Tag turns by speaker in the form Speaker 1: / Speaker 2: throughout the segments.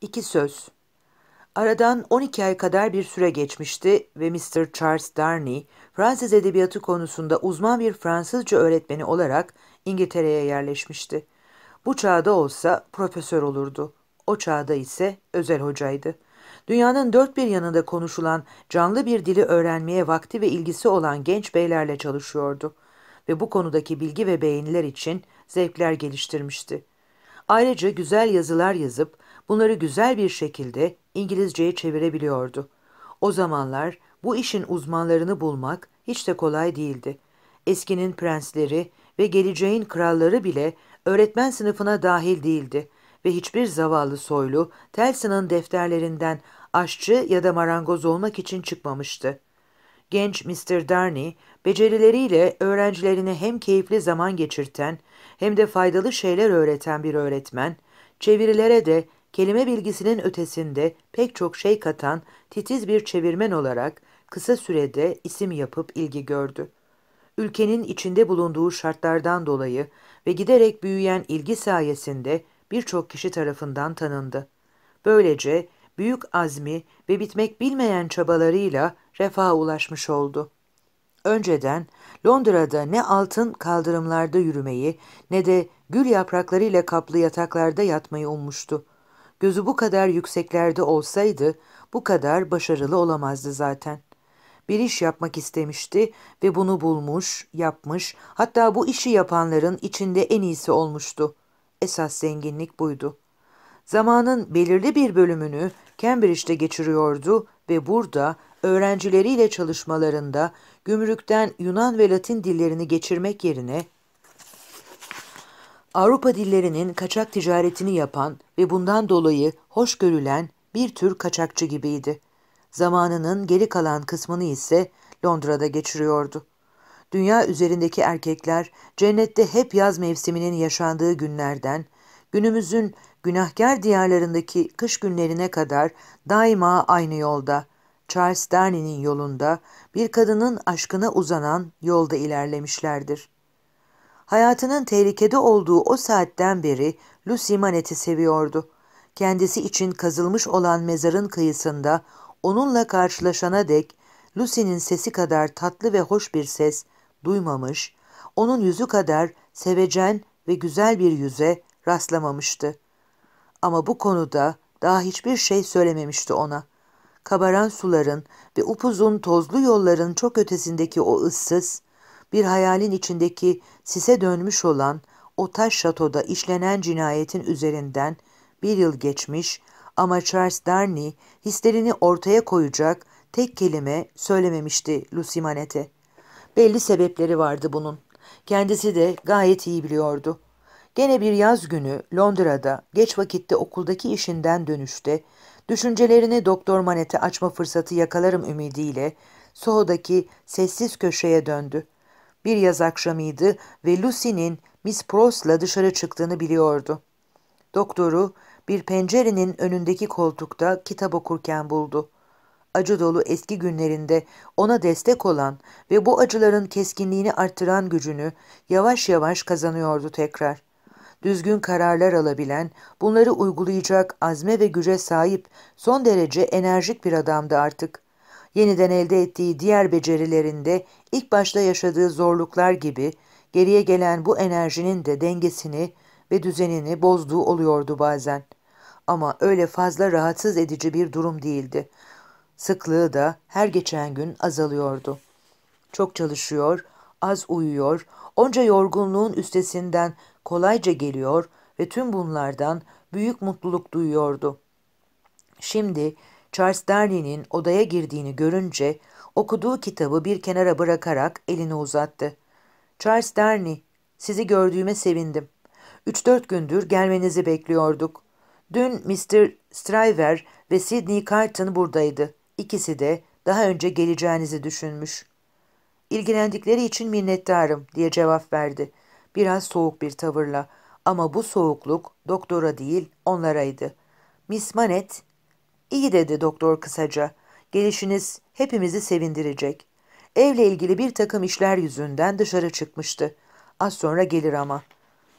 Speaker 1: İki söz. Aradan 12 ay kadar bir süre geçmişti ve Mr. Charles Darney, Fransız edebiyatı konusunda uzman bir Fransızca öğretmeni olarak İngiltere'ye yerleşmişti. Bu çağda olsa profesör olurdu. O çağda ise özel hocaydı. Dünyanın dört bir yanında konuşulan canlı bir dili öğrenmeye vakti ve ilgisi olan genç beylerle çalışıyordu ve bu konudaki bilgi ve beğeniler için zevkler geliştirmişti. Ayrıca güzel yazılar yazıp bunları güzel bir şekilde İngilizceye çevirebiliyordu. O zamanlar bu işin uzmanlarını bulmak hiç de kolay değildi. Eskinin prensleri ve geleceğin kralları bile öğretmen sınıfına dahil değildi ve hiçbir zavallı soylu telsinin defterlerinden aşçı ya da marangoz olmak için çıkmamıştı. Genç Mr. Darney, becerileriyle öğrencilerine hem keyifli zaman geçirten hem de faydalı şeyler öğreten bir öğretmen, çevirilere de kelime bilgisinin ötesinde pek çok şey katan titiz bir çevirmen olarak kısa sürede isim yapıp ilgi gördü. Ülkenin içinde bulunduğu şartlardan dolayı ve giderek büyüyen ilgi sayesinde birçok kişi tarafından tanındı. Böylece büyük azmi ve bitmek bilmeyen çabalarıyla refaha ulaşmış oldu. Önceden Londra'da ne altın kaldırımlarda yürümeyi ne de gül yapraklarıyla kaplı yataklarda yatmayı ummuştu. Gözü bu kadar yükseklerde olsaydı bu kadar başarılı olamazdı zaten. Bir iş yapmak istemişti ve bunu bulmuş, yapmış, hatta bu işi yapanların içinde en iyisi olmuştu. Esas zenginlik buydu. Zamanın belirli bir bölümünü Cambridge'de geçiriyordu ve burada öğrencileriyle çalışmalarında gümrükten Yunan ve Latin dillerini geçirmek yerine Avrupa dillerinin kaçak ticaretini yapan ve bundan dolayı hoş görülen bir tür kaçakçı gibiydi. Zamanının geri kalan kısmını ise Londra'da geçiriyordu. Dünya üzerindeki erkekler cennette hep yaz mevsiminin yaşandığı günlerden, günümüzün günahkar diyarlarındaki kış günlerine kadar daima aynı yolda, Charles Darnley'nin yolunda, bir kadının aşkına uzanan yolda ilerlemişlerdir. Hayatının tehlikede olduğu o saatten beri Lucy Manet'i seviyordu. Kendisi için kazılmış olan mezarın kıyısında onunla karşılaşana dek Lucy'nin sesi kadar tatlı ve hoş bir ses duymamış, onun yüzü kadar sevecen ve güzel bir yüze rastlamamıştı. Ama bu konuda daha hiçbir şey söylememişti ona. Kabaran suların ve upuzun tozlu yolların çok ötesindeki o ıssız, bir hayalin içindeki sise dönmüş olan o taş şatoda işlenen cinayetin üzerinden bir yıl geçmiş ama Charles Darnley hislerini ortaya koyacak tek kelime söylememişti Lucy Belli sebepleri vardı bunun. Kendisi de gayet iyi biliyordu. Gene bir yaz günü Londra'da geç vakitte okuldaki işinden dönüşte düşüncelerini Doktor Manet'e açma fırsatı yakalarım ümidiyle Soho'daki sessiz köşeye döndü. Bir yaz akşamıydı ve Lucy'nin Miss Prost'la dışarı çıktığını biliyordu. Doktoru bir pencerenin önündeki koltukta kitap okurken buldu. Acı dolu eski günlerinde ona destek olan ve bu acıların keskinliğini arttıran gücünü yavaş yavaş kazanıyordu tekrar. Düzgün kararlar alabilen, bunları uygulayacak azme ve güce sahip son derece enerjik bir adamdı artık yeniden elde ettiği diğer becerilerinde ilk başta yaşadığı zorluklar gibi geriye gelen bu enerjinin de dengesini ve düzenini bozduğu oluyordu bazen. Ama öyle fazla rahatsız edici bir durum değildi. Sıklığı da her geçen gün azalıyordu. Çok çalışıyor, az uyuyor, onca yorgunluğun üstesinden kolayca geliyor ve tüm bunlardan büyük mutluluk duyuyordu. Şimdi Charles Darley'nin odaya girdiğini görünce okuduğu kitabı bir kenara bırakarak elini uzattı. Charles Darney, sizi gördüğüme sevindim. Üç dört gündür gelmenizi bekliyorduk. Dün Mr. Stryver ve Sidney Carton buradaydı. İkisi de daha önce geleceğinizi düşünmüş. İlgilendikleri için minnettarım diye cevap verdi. Biraz soğuk bir tavırla ama bu soğukluk doktora değil onlaraydı. Miss Manet İyi dedi doktor kısaca. Gelişiniz hepimizi sevindirecek. Evle ilgili bir takım işler yüzünden dışarı çıkmıştı. Az sonra gelir ama.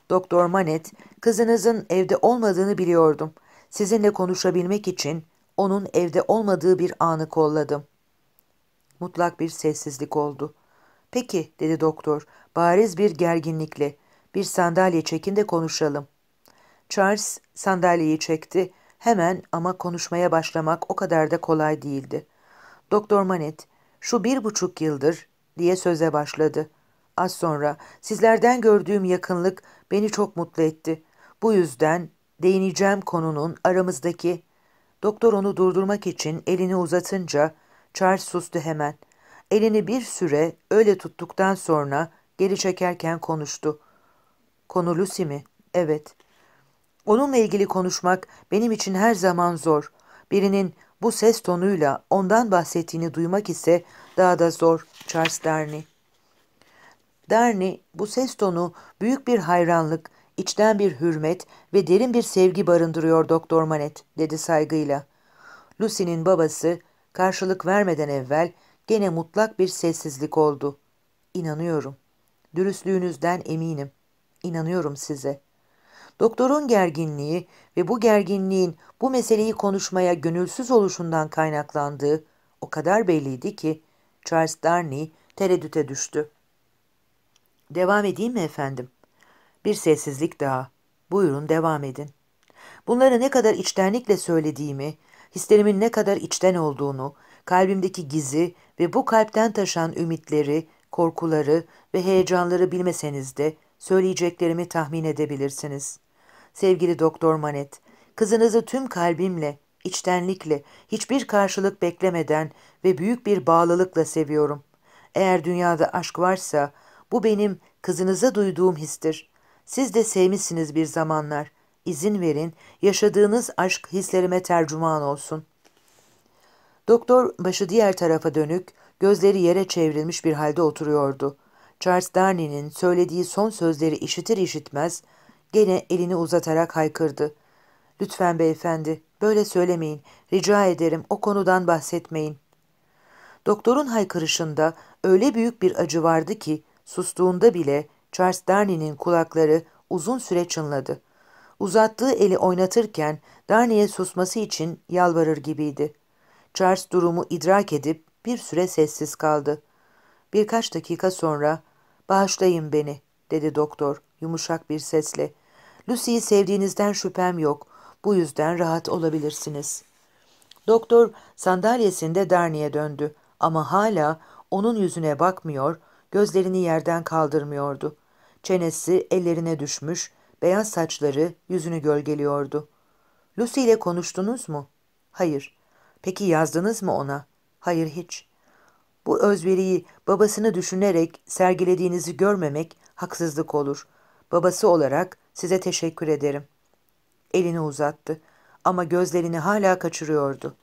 Speaker 1: Doktor Manet, kızınızın evde olmadığını biliyordum. Sizinle konuşabilmek için onun evde olmadığı bir anı kolladım. Mutlak bir sessizlik oldu. Peki, dedi doktor, bariz bir gerginlikle. Bir sandalye çekin de konuşalım. Charles sandalyeyi çekti Hemen ama konuşmaya başlamak o kadar da kolay değildi. Doktor Manet, şu bir buçuk yıldır diye söze başladı. Az sonra sizlerden gördüğüm yakınlık beni çok mutlu etti. Bu yüzden değineceğim konunun aramızdaki... Doktor onu durdurmak için elini uzatınca Charles sustu hemen. Elini bir süre öyle tuttuktan sonra geri çekerken konuştu. Konu Lucy mi? Evet. Onunla ilgili konuşmak benim için her zaman zor. Birinin bu ses tonuyla ondan bahsettiğini duymak ise daha da zor. Charles Darney Darney bu ses tonu büyük bir hayranlık, içten bir hürmet ve derin bir sevgi barındırıyor Doktor Manet, dedi saygıyla. Lucy'nin babası karşılık vermeden evvel gene mutlak bir sessizlik oldu. İnanıyorum. Dürüstlüğünüzden eminim. İnanıyorum size.'' Doktorun gerginliği ve bu gerginliğin bu meseleyi konuşmaya gönülsüz oluşundan kaynaklandığı o kadar belliydi ki Charles Darnley tereddüte düştü. Devam edeyim mi efendim? Bir sessizlik daha. Buyurun devam edin. Bunları ne kadar içtenlikle söylediğimi, hislerimin ne kadar içten olduğunu, kalbimdeki gizi ve bu kalpten taşan ümitleri, korkuları ve heyecanları bilmeseniz de söyleyeceklerimi tahmin edebilirsiniz.'' sevgili Doktor Manet. Kızınızı tüm kalbimle, içtenlikle, hiçbir karşılık beklemeden ve büyük bir bağlılıkla seviyorum. Eğer dünyada aşk varsa bu benim kızınıza duyduğum histir. Siz de sevmişsiniz bir zamanlar. İzin verin, yaşadığınız aşk hislerime tercüman olsun. Doktor başı diğer tarafa dönük, gözleri yere çevrilmiş bir halde oturuyordu. Charles Darnley'nin söylediği son sözleri işitir işitmez Gene elini uzatarak haykırdı. Lütfen beyefendi, böyle söylemeyin. Rica ederim, o konudan bahsetmeyin. Doktorun haykırışında öyle büyük bir acı vardı ki, sustuğunda bile Charles Darney'nin kulakları uzun süre çınladı. Uzattığı eli oynatırken Darney'e susması için yalvarır gibiydi. Charles durumu idrak edip bir süre sessiz kaldı. Birkaç dakika sonra ''Bağışlayın beni'' dedi doktor yumuşak bir sesle. Lucy'yi sevdiğinizden şüphem yok. Bu yüzden rahat olabilirsiniz. Doktor sandalyesinde Darnie'ye döndü ama hala onun yüzüne bakmıyor, gözlerini yerden kaldırmıyordu. Çenesi ellerine düşmüş, beyaz saçları yüzünü gölgeliyordu. Lucy ile konuştunuz mu? Hayır. Peki yazdınız mı ona? Hayır hiç. Bu özveriyi babasını düşünerek sergilediğinizi görmemek haksızlık olur.'' Babası olarak size teşekkür ederim. Elini uzattı ama gözlerini hala kaçırıyordu.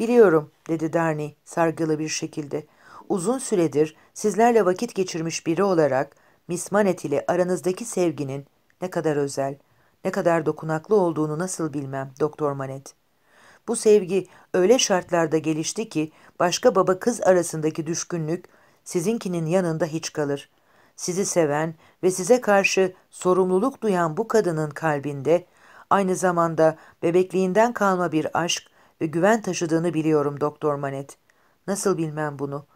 Speaker 1: Biliyorum dedi Darney sargılı bir şekilde. Uzun süredir sizlerle vakit geçirmiş biri olarak Miss Manet ile aranızdaki sevginin ne kadar özel, ne kadar dokunaklı olduğunu nasıl bilmem Doktor Manet. Bu sevgi öyle şartlarda gelişti ki başka baba kız arasındaki düşkünlük sizinkinin yanında hiç kalır sizi seven ve size karşı sorumluluk duyan bu kadının kalbinde aynı zamanda bebekliğinden kalma bir aşk ve güven taşıdığını biliyorum Doktor Manet. Nasıl bilmem bunu?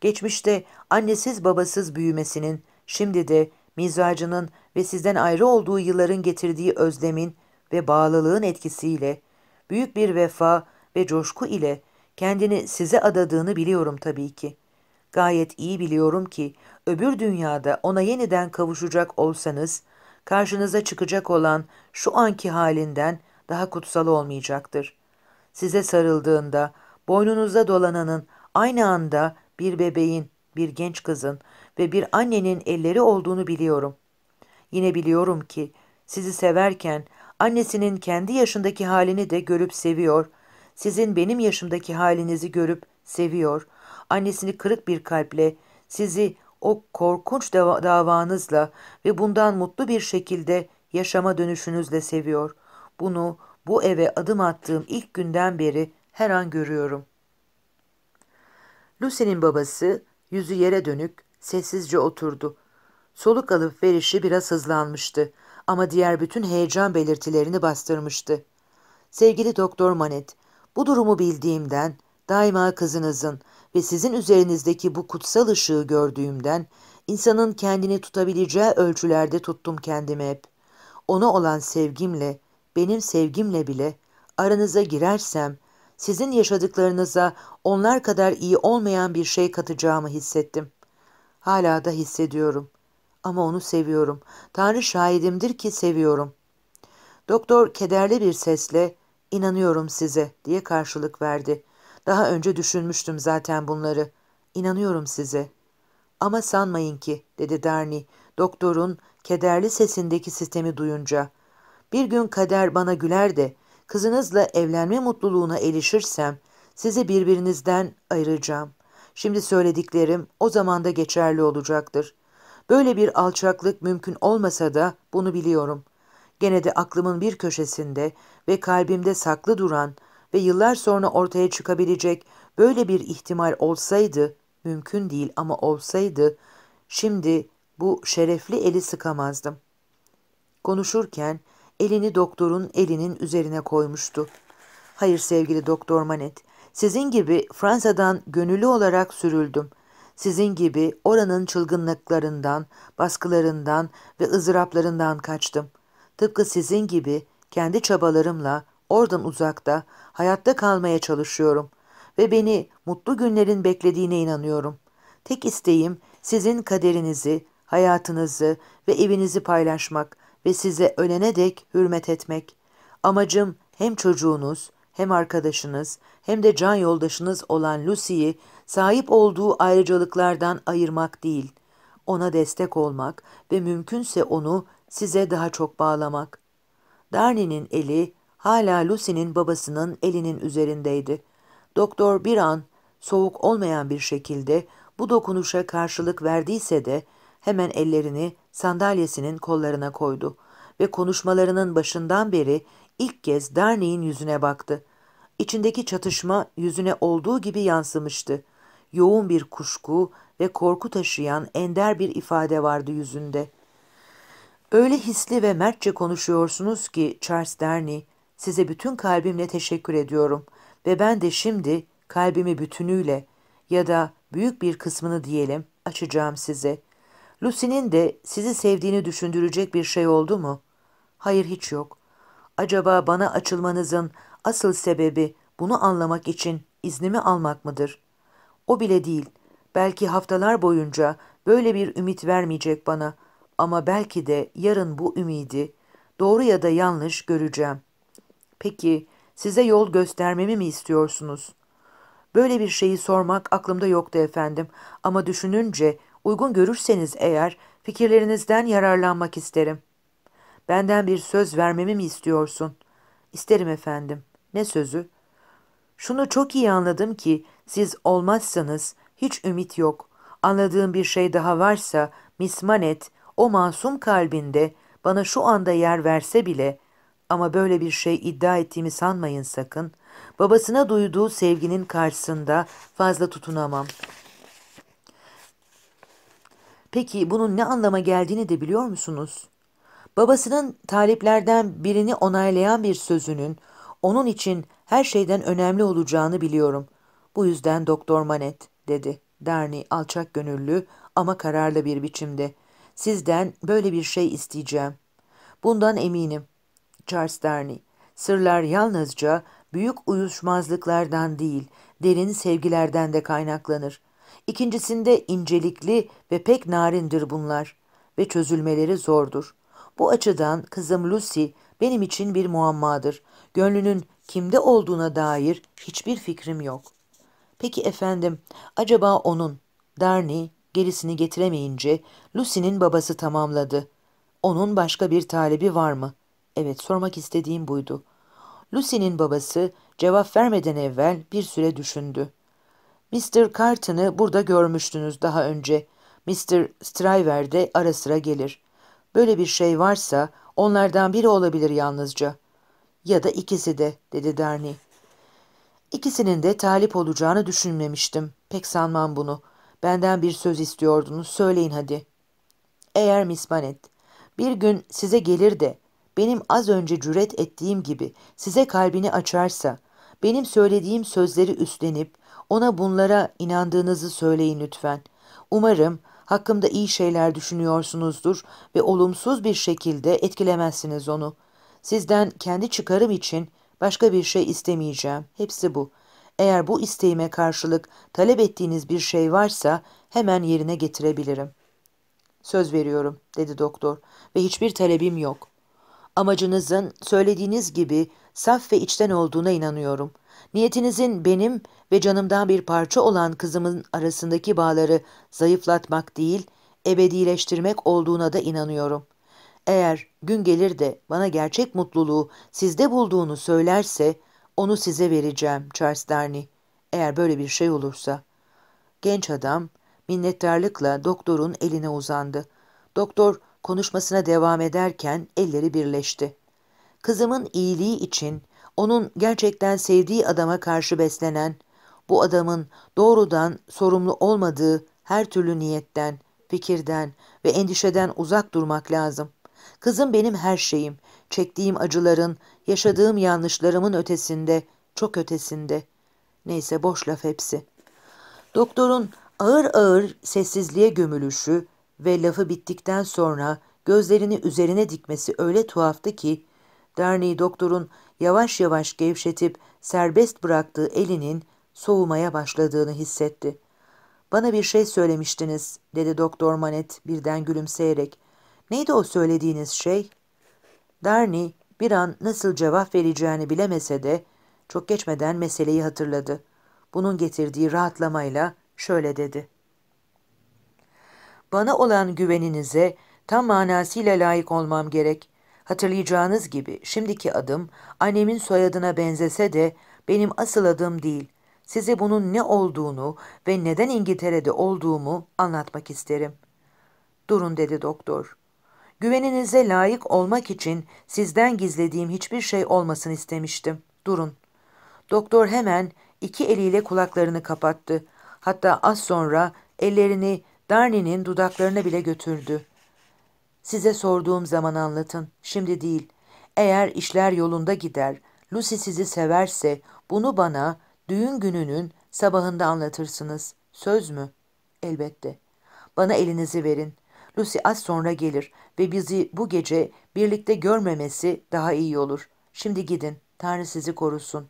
Speaker 1: Geçmişte annesiz babasız büyümesinin, şimdi de mizacının ve sizden ayrı olduğu yılların getirdiği özlemin ve bağlılığın etkisiyle, büyük bir vefa ve coşku ile kendini size adadığını biliyorum tabii ki. Gayet iyi biliyorum ki öbür dünyada ona yeniden kavuşacak olsanız, karşınıza çıkacak olan şu anki halinden daha kutsal olmayacaktır. Size sarıldığında, boynunuzda dolananın aynı anda bir bebeğin, bir genç kızın ve bir annenin elleri olduğunu biliyorum. Yine biliyorum ki sizi severken annesinin kendi yaşındaki halini de görüp seviyor, sizin benim yaşımdaki halinizi görüp seviyor, annesini kırık bir kalple, sizi o korkunç dav davanızla ve bundan mutlu bir şekilde yaşama dönüşünüzle seviyor. Bunu bu eve adım attığım ilk günden beri her an görüyorum. Lucy'nin babası yüzü yere dönük sessizce oturdu. Soluk alıp verişi biraz hızlanmıştı ama diğer bütün heyecan belirtilerini bastırmıştı. Sevgili Doktor Manet, bu durumu bildiğimden daima kızınızın ve sizin üzerinizdeki bu kutsal ışığı gördüğümden insanın kendini tutabileceği ölçülerde tuttum kendimi hep. Ona olan sevgimle, benim sevgimle bile aranıza girersem sizin yaşadıklarınıza onlar kadar iyi olmayan bir şey katacağımı hissettim. Hala da hissediyorum. Ama onu seviyorum. Tanrı şahidimdir ki seviyorum. Doktor kederli bir sesle, inanıyorum size diye karşılık verdi.'' Daha önce düşünmüştüm zaten bunları. İnanıyorum size. Ama sanmayın ki, dedi Darni, doktorun kederli sesindeki sistemi duyunca. Bir gün kader bana güler de, kızınızla evlenme mutluluğuna erişirsem, sizi birbirinizden ayıracağım. Şimdi söylediklerim o zaman da geçerli olacaktır. Böyle bir alçaklık mümkün olmasa da bunu biliyorum. Gene de aklımın bir köşesinde ve kalbimde saklı duran, ve yıllar sonra ortaya çıkabilecek böyle bir ihtimal olsaydı, mümkün değil ama olsaydı, şimdi bu şerefli eli sıkamazdım. Konuşurken elini doktorun elinin üzerine koymuştu. Hayır sevgili doktor Manet, sizin gibi Fransa'dan gönüllü olarak sürüldüm. Sizin gibi oranın çılgınlıklarından, baskılarından ve ızdıraplarından kaçtım. Tıpkı sizin gibi kendi çabalarımla Oradan uzakta, hayatta kalmaya çalışıyorum ve beni mutlu günlerin beklediğine inanıyorum. Tek isteğim sizin kaderinizi, hayatınızı ve evinizi paylaşmak ve size ölene dek hürmet etmek. Amacım hem çocuğunuz, hem arkadaşınız, hem de can yoldaşınız olan Lucy'yi sahip olduğu ayrıcalıklardan ayırmak değil, ona destek olmak ve mümkünse onu size daha çok bağlamak. Darnie'nin eli hala Lucy'nin babasının elinin üzerindeydi. Doktor bir an soğuk olmayan bir şekilde bu dokunuşa karşılık verdiyse de hemen ellerini sandalyesinin kollarına koydu ve konuşmalarının başından beri ilk kez derneğin yüzüne baktı. İçindeki çatışma yüzüne olduğu gibi yansımıştı. Yoğun bir kuşku ve korku taşıyan ender bir ifade vardı yüzünde. Öyle hisli ve mertçe konuşuyorsunuz ki Charles Derney, Size bütün kalbimle teşekkür ediyorum ve ben de şimdi kalbimi bütünüyle ya da büyük bir kısmını diyelim açacağım size. Lucy'nin de sizi sevdiğini düşündürecek bir şey oldu mu? Hayır hiç yok. Acaba bana açılmanızın asıl sebebi bunu anlamak için iznimi almak mıdır? O bile değil. Belki haftalar boyunca böyle bir ümit vermeyecek bana ama belki de yarın bu ümidi doğru ya da yanlış göreceğim. Peki size yol göstermemi mi istiyorsunuz? Böyle bir şeyi sormak aklımda yoktu efendim ama düşününce uygun görürseniz eğer fikirlerinizden yararlanmak isterim. Benden bir söz vermemi mi istiyorsun? İsterim efendim. Ne sözü? Şunu çok iyi anladım ki siz olmazsanız hiç ümit yok. Anladığım bir şey daha varsa mismanet o masum kalbinde bana şu anda yer verse bile ama böyle bir şey iddia ettiğimi sanmayın sakın. Babasına duyduğu sevginin karşısında fazla tutunamam. Peki bunun ne anlama geldiğini de biliyor musunuz? Babasının taleplerden birini onaylayan bir sözünün onun için her şeyden önemli olacağını biliyorum. Bu yüzden Doktor Manet dedi. Derni alçak gönüllü ama kararlı bir biçimde. Sizden böyle bir şey isteyeceğim. Bundan eminim. Charles Darney. Sırlar yalnızca büyük uyuşmazlıklardan değil, derin sevgilerden de kaynaklanır. İkincisinde incelikli ve pek narindir bunlar ve çözülmeleri zordur. Bu açıdan kızım Lucy benim için bir muammadır. Gönlünün kimde olduğuna dair hiçbir fikrim yok. Peki efendim, acaba onun, Darney, gerisini getiremeyince Lucy'nin babası tamamladı. Onun başka bir talebi var mı?'' Evet, sormak istediğim buydu. Lucy'nin babası cevap vermeden evvel bir süre düşündü. Mr. Carton'ı burada görmüştünüz daha önce. Mr. Stryver de ara sıra gelir. Böyle bir şey varsa onlardan biri olabilir yalnızca. Ya da ikisi de, dedi Darney. İkisinin de talip olacağını düşünmemiştim. Pek sanmam bunu. Benden bir söz istiyordunuz, söyleyin hadi. Eğer Miss Manet, bir gün size gelir de benim az önce cüret ettiğim gibi size kalbini açarsa, benim söylediğim sözleri üstlenip ona bunlara inandığınızı söyleyin lütfen. Umarım hakkımda iyi şeyler düşünüyorsunuzdur ve olumsuz bir şekilde etkilemezsiniz onu. Sizden kendi çıkarım için başka bir şey istemeyeceğim. Hepsi bu. Eğer bu isteğime karşılık talep ettiğiniz bir şey varsa hemen yerine getirebilirim. Söz veriyorum, dedi doktor ve hiçbir talebim yok.'' Amacınızın söylediğiniz gibi saf ve içten olduğuna inanıyorum. Niyetinizin benim ve canımdan bir parça olan kızımın arasındaki bağları zayıflatmak değil, ebedileştirmek olduğuna da inanıyorum. Eğer gün gelir de bana gerçek mutluluğu sizde bulduğunu söylerse onu size vereceğim Charles Darny. Eğer böyle bir şey olursa. Genç adam minnettarlıkla doktorun eline uzandı. Doktor konuşmasına devam ederken elleri birleşti. Kızımın iyiliği için onun gerçekten sevdiği adama karşı beslenen, bu adamın doğrudan sorumlu olmadığı her türlü niyetten, fikirden ve endişeden uzak durmak lazım. Kızım benim her şeyim, çektiğim acıların, yaşadığım yanlışlarımın ötesinde, çok ötesinde. Neyse boş laf hepsi. Doktorun ağır ağır sessizliğe gömülüşü, ve lafı bittikten sonra gözlerini üzerine dikmesi öyle tuhaftı ki derneği doktorun yavaş yavaş gevşetip serbest bıraktığı elinin soğumaya başladığını hissetti. Bana bir şey söylemiştiniz dedi doktor Manet birden gülümseyerek. Neydi o söylediğiniz şey? Darni bir an nasıl cevap vereceğini bilemese de çok geçmeden meseleyi hatırladı. Bunun getirdiği rahatlamayla şöyle dedi bana olan güveninize tam manasıyla layık olmam gerek. Hatırlayacağınız gibi şimdiki adım annemin soyadına benzese de benim asıl adım değil. Size bunun ne olduğunu ve neden İngiltere'de olduğumu anlatmak isterim. Durun dedi doktor. Güveninize layık olmak için sizden gizlediğim hiçbir şey olmasın istemiştim. Durun. Doktor hemen iki eliyle kulaklarını kapattı. Hatta az sonra ellerini Darney'nin dudaklarına bile götürdü. Size sorduğum zaman anlatın, şimdi değil. Eğer işler yolunda gider, Lucy sizi severse bunu bana düğün gününün sabahında anlatırsınız. Söz mü? Elbette. Bana elinizi verin. Lucy az sonra gelir ve bizi bu gece birlikte görmemesi daha iyi olur. Şimdi gidin. Tanrı sizi korusun.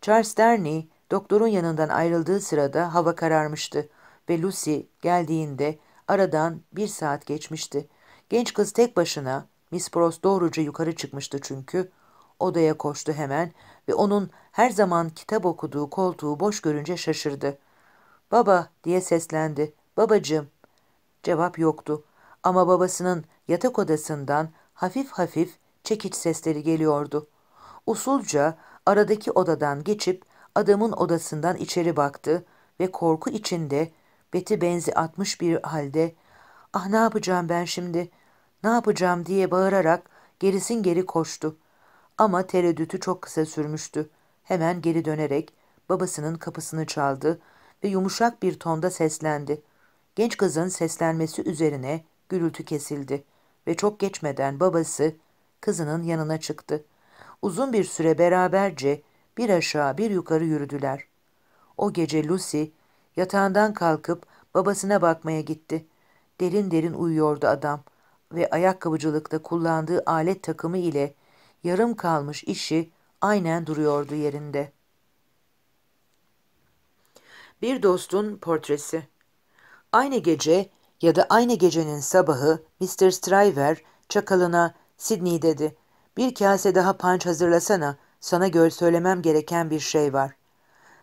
Speaker 1: Charles Derney, doktorun yanından ayrıldığı sırada hava kararmıştı ve Lucy geldiğinde aradan bir saat geçmişti. Genç kız tek başına, Miss Prost doğruca yukarı çıkmıştı çünkü, odaya koştu hemen ve onun her zaman kitap okuduğu koltuğu boş görünce şaşırdı. ''Baba'' diye seslendi. ''Babacığım.'' Cevap yoktu ama babasının yatak odasından hafif hafif çekiç sesleri geliyordu. Usulca aradaki odadan geçip adamın odasından içeri baktı ve korku içinde beti benzi atmış bir halde ''Ah ne yapacağım ben şimdi, ne yapacağım?'' diye bağırarak gerisin geri koştu. Ama tereddütü çok kısa sürmüştü. Hemen geri dönerek babasının kapısını çaldı ve yumuşak bir tonda seslendi. Genç kızın seslenmesi üzerine gürültü kesildi ve çok geçmeden babası kızının yanına çıktı. Uzun bir süre beraberce bir aşağı bir yukarı yürüdüler. O gece Lucy Yatağından kalkıp babasına bakmaya gitti. Derin derin uyuyordu adam ve ayakkabıcılıkta kullandığı alet takımı ile yarım kalmış işi aynen duruyordu yerinde. Bir dostun portresi Aynı gece ya da aynı gecenin sabahı Mr. Stryver çakalına Sidney dedi. Bir kase daha punch hazırlasana. Sana göl söylemem gereken bir şey var.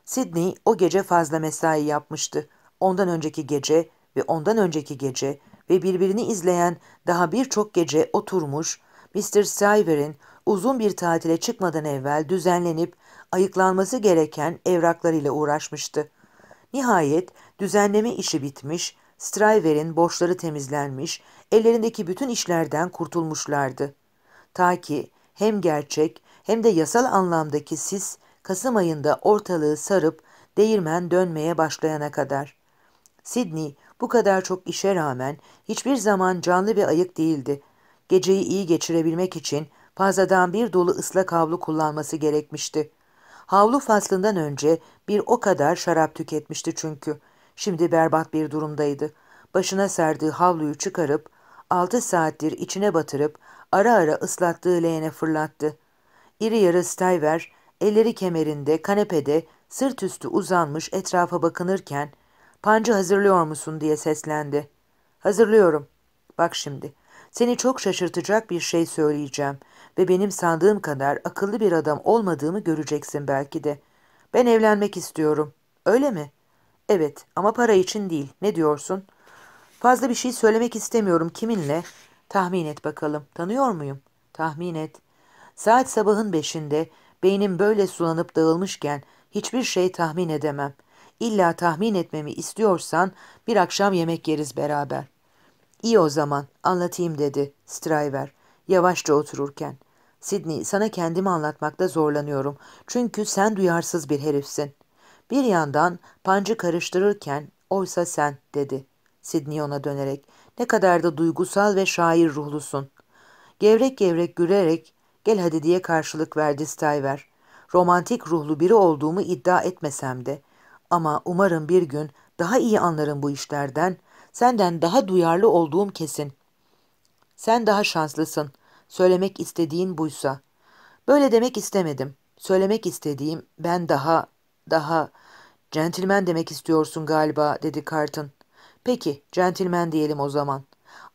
Speaker 1: Sidney o gece fazla mesai yapmıştı. Ondan önceki gece ve ondan önceki gece ve birbirini izleyen daha birçok gece oturmuş, Mr. Syver'in uzun bir tatile çıkmadan evvel düzenlenip ayıklanması gereken evraklarıyla uğraşmıştı. Nihayet düzenleme işi bitmiş, Striver'in borçları temizlenmiş, ellerindeki bütün işlerden kurtulmuşlardı. Ta ki hem gerçek hem de yasal anlamdaki sis Kasım ayında ortalığı sarıp değirmen dönmeye başlayana kadar. Sidney bu kadar çok işe rağmen hiçbir zaman canlı bir ayık değildi. Geceyi iyi geçirebilmek için fazladan bir dolu ıslak havlu kullanması gerekmişti. Havlu faslından önce bir o kadar şarap tüketmişti çünkü. Şimdi berbat bir durumdaydı. Başına serdiği havluyu çıkarıp, altı saattir içine batırıp, ara ara ıslattığı leğene fırlattı. İri yarı Stuyver elleri kemerinde, kanepede, sırt üstü uzanmış etrafa bakınırken, ''Pancı hazırlıyor musun?'' diye seslendi. ''Hazırlıyorum. Bak şimdi, seni çok şaşırtacak bir şey söyleyeceğim ve benim sandığım kadar akıllı bir adam olmadığımı göreceksin belki de. Ben evlenmek istiyorum. Öyle mi?'' ''Evet ama para için değil. Ne diyorsun?'' Fazla bir şey söylemek istemiyorum. Kiminle? Tahmin et bakalım. Tanıyor muyum? Tahmin et. Saat sabahın beşinde Beynim böyle sulanıp dağılmışken hiçbir şey tahmin edemem. İlla tahmin etmemi istiyorsan bir akşam yemek yeriz beraber. İyi o zaman anlatayım dedi Stryver yavaşça otururken. Sidney sana kendimi anlatmakta zorlanıyorum çünkü sen duyarsız bir herifsin. Bir yandan pancı karıştırırken oysa sen dedi Sidney ona dönerek ne kadar da duygusal ve şair ruhlusun. Gevrek gevrek gülerek gel hadi diye karşılık verdi Stuyver. Romantik ruhlu biri olduğumu iddia etmesem de ama umarım bir gün daha iyi anlarım bu işlerden, senden daha duyarlı olduğum kesin. Sen daha şanslısın. Söylemek istediğin buysa. Böyle demek istemedim. Söylemek istediğim ben daha, daha... Centilmen demek istiyorsun galiba dedi Carton. Peki, centilmen diyelim o zaman.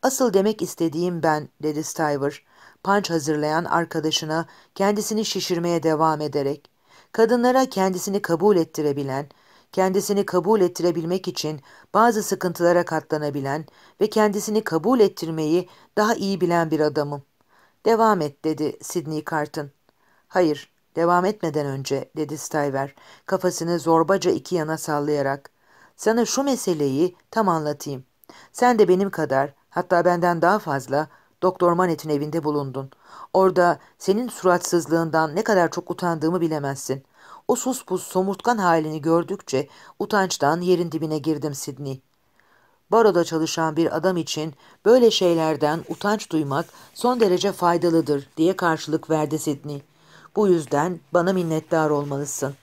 Speaker 1: Asıl demek istediğim ben dedi Stiver panç hazırlayan arkadaşına kendisini şişirmeye devam ederek, kadınlara kendisini kabul ettirebilen, kendisini kabul ettirebilmek için bazı sıkıntılara katlanabilen ve kendisini kabul ettirmeyi daha iyi bilen bir adamım. Devam et dedi Sidney Carton. Hayır, devam etmeden önce dedi Stiver kafasını zorbaca iki yana sallayarak. Sana şu meseleyi tam anlatayım. Sen de benim kadar hatta benden daha fazla Doktor Manet'in evinde bulundun. Orada senin suratsızlığından ne kadar çok utandığımı bilemezsin. O suspus somurtkan halini gördükçe utançtan yerin dibine girdim Sidney. Baroda çalışan bir adam için böyle şeylerden utanç duymak son derece faydalıdır diye karşılık verdi Sidney. Bu yüzden bana minnettar olmalısın.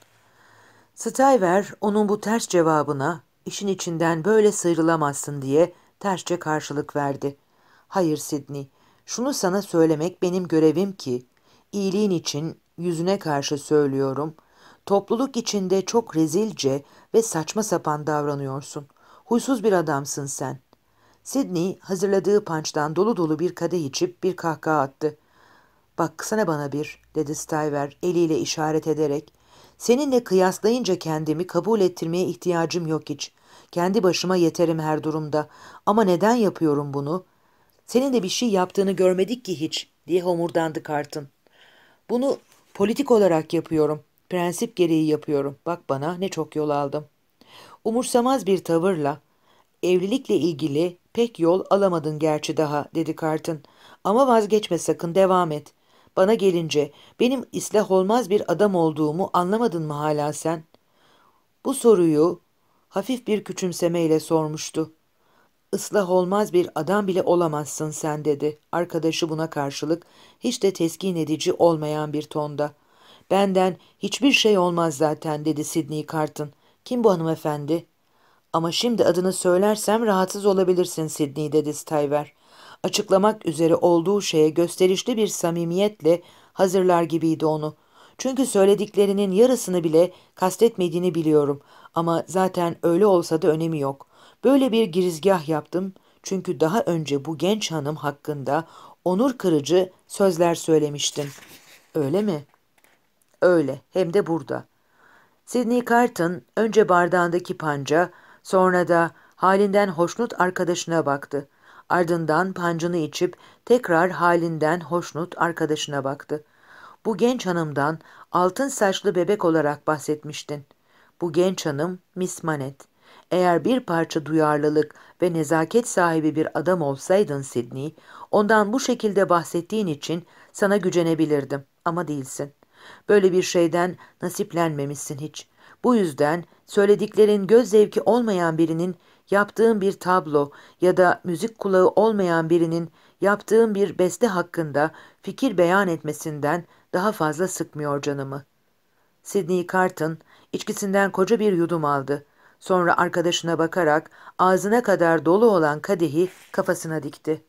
Speaker 1: Stiver onun bu ters cevabına işin içinden böyle sıyrılamazsın diye tersçe karşılık verdi.'' Hayır Sidney, şunu sana söylemek benim görevim ki, iyiliğin için yüzüne karşı söylüyorum, topluluk içinde çok rezilce ve saçma sapan davranıyorsun. Huysuz bir adamsın sen. Sidney hazırladığı pançtan dolu dolu bir kadeh içip bir kahkaha attı. Baksana bana bir, dedi Stiver eliyle işaret ederek. Seninle kıyaslayınca kendimi kabul ettirmeye ihtiyacım yok hiç. Kendi başıma yeterim her durumda. Ama neden yapıyorum bunu? Senin de bir şey yaptığını görmedik ki hiç diye homurdandı Kartın. Bunu politik olarak yapıyorum. Prensip gereği yapıyorum. Bak bana ne çok yol aldım. Umursamaz bir tavırla evlilikle ilgili pek yol alamadın gerçi daha dedi Kartın. Ama vazgeçme sakın devam et. Bana gelince benim islah olmaz bir adam olduğumu anlamadın mı hala sen? Bu soruyu hafif bir küçümsemeyle sormuştu ıslah olmaz bir adam bile olamazsın sen dedi. Arkadaşı buna karşılık hiç de teskin edici olmayan bir tonda. Benden hiçbir şey olmaz zaten dedi Sidney Carton. Kim bu hanımefendi? Ama şimdi adını söylersem rahatsız olabilirsin Sidney dedi Stuyver. Açıklamak üzere olduğu şeye gösterişli bir samimiyetle hazırlar gibiydi onu. Çünkü söylediklerinin yarısını bile kastetmediğini biliyorum ama zaten öyle olsa da önemi yok. Böyle bir girizgah yaptım çünkü daha önce bu genç hanım hakkında onur kırıcı sözler söylemiştim. Öyle mi? Öyle, hem de burada. Sidney Carton önce bardağındaki panca, sonra da halinden hoşnut arkadaşına baktı. Ardından pancını içip tekrar halinden hoşnut arkadaşına baktı. Bu genç hanımdan altın saçlı bebek olarak bahsetmiştin. Bu genç hanım Miss Manette. Eğer bir parça duyarlılık ve nezaket sahibi bir adam olsaydın Sidney, ondan bu şekilde bahsettiğin için sana gücenebilirdim ama değilsin. Böyle bir şeyden nasiplenmemişsin hiç. Bu yüzden söylediklerin göz zevki olmayan birinin yaptığın bir tablo ya da müzik kulağı olmayan birinin yaptığın bir beste hakkında fikir beyan etmesinden daha fazla sıkmıyor canımı. Sidney Carton içkisinden koca bir yudum aldı. Sonra arkadaşına bakarak ağzına kadar dolu olan kadehi kafasına dikti.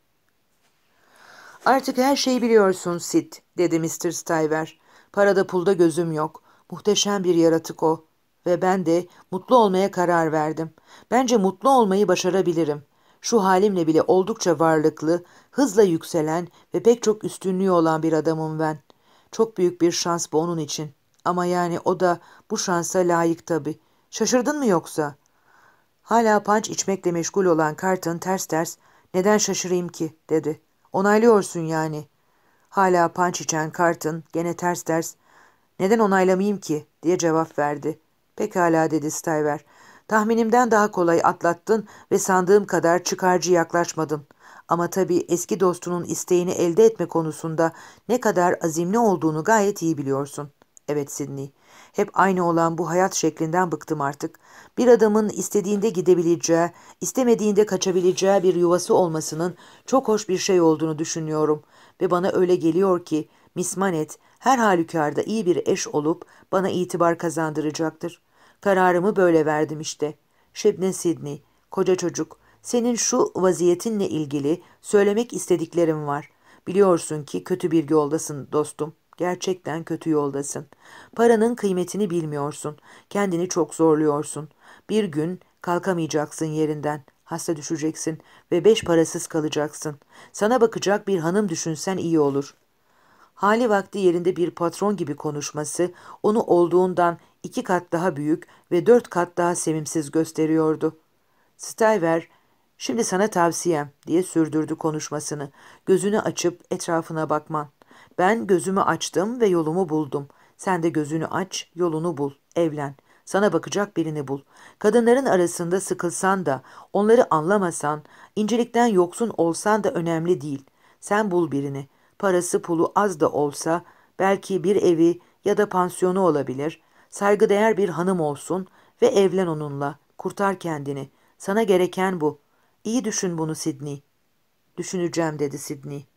Speaker 1: Artık her şeyi biliyorsun Sid, dedi Mr. Stiver. Parada pulda gözüm yok. Muhteşem bir yaratık o. Ve ben de mutlu olmaya karar verdim. Bence mutlu olmayı başarabilirim. Şu halimle bile oldukça varlıklı, hızla yükselen ve pek çok üstünlüğü olan bir adamım ben. Çok büyük bir şans bu onun için. Ama yani o da bu şansa layık tabii. Şaşırdın mı yoksa? Hala panç içmekle meşgul olan Carton ters ters neden şaşırayım ki dedi. Onaylıyorsun yani. Hala panç içen Carton gene ters ters neden onaylamayayım ki diye cevap verdi. Pekala dedi Stiver. Tahminimden daha kolay atlattın ve sandığım kadar çıkarcı yaklaşmadın. Ama tabii eski dostunun isteğini elde etme konusunda ne kadar azimli olduğunu gayet iyi biliyorsun. Evet Sidney. Hep aynı olan bu hayat şeklinden bıktım artık. Bir adamın istediğinde gidebileceği, istemediğinde kaçabileceği bir yuvası olmasının çok hoş bir şey olduğunu düşünüyorum. Ve bana öyle geliyor ki mismanet her halükarda iyi bir eş olup bana itibar kazandıracaktır. Kararımı böyle verdim işte. Şebne Sidney, koca çocuk, senin şu vaziyetinle ilgili söylemek istediklerim var. Biliyorsun ki kötü bir yoldasın dostum.'' Gerçekten kötü yoldasın. Paranın kıymetini bilmiyorsun. Kendini çok zorluyorsun. Bir gün kalkamayacaksın yerinden. Hasta düşeceksin ve beş parasız kalacaksın. Sana bakacak bir hanım düşünsen iyi olur. Hali vakti yerinde bir patron gibi konuşması onu olduğundan iki kat daha büyük ve dört kat daha sevimsiz gösteriyordu. Stiver, şimdi sana tavsiyem diye sürdürdü konuşmasını. Gözünü açıp etrafına bakman. Ben gözümü açtım ve yolumu buldum. Sen de gözünü aç, yolunu bul, evlen. Sana bakacak birini bul. Kadınların arasında sıkılsan da, onları anlamasan, incelikten yoksun olsan da önemli değil. Sen bul birini. Parası pulu az da olsa, belki bir evi ya da pansiyonu olabilir. Saygıdeğer bir hanım olsun ve evlen onunla. Kurtar kendini. Sana gereken bu. İyi düşün bunu Sidney. Düşüneceğim dedi Sidney.